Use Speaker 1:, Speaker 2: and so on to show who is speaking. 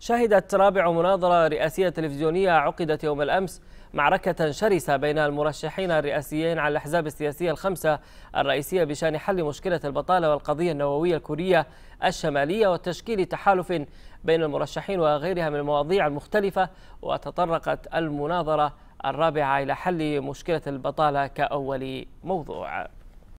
Speaker 1: شهدت رابع مناظرة رئاسية تلفزيونية عقدت يوم الأمس معركة شرسة بين المرشحين الرئاسيين على الأحزاب السياسية الخمسة الرئيسية بشان حل مشكلة البطالة والقضية النووية الكورية الشمالية وتشكيل تحالف بين المرشحين وغيرها من المواضيع المختلفة وتطرقت المناظرة الرابعة إلى حل مشكلة البطالة كأول موضوع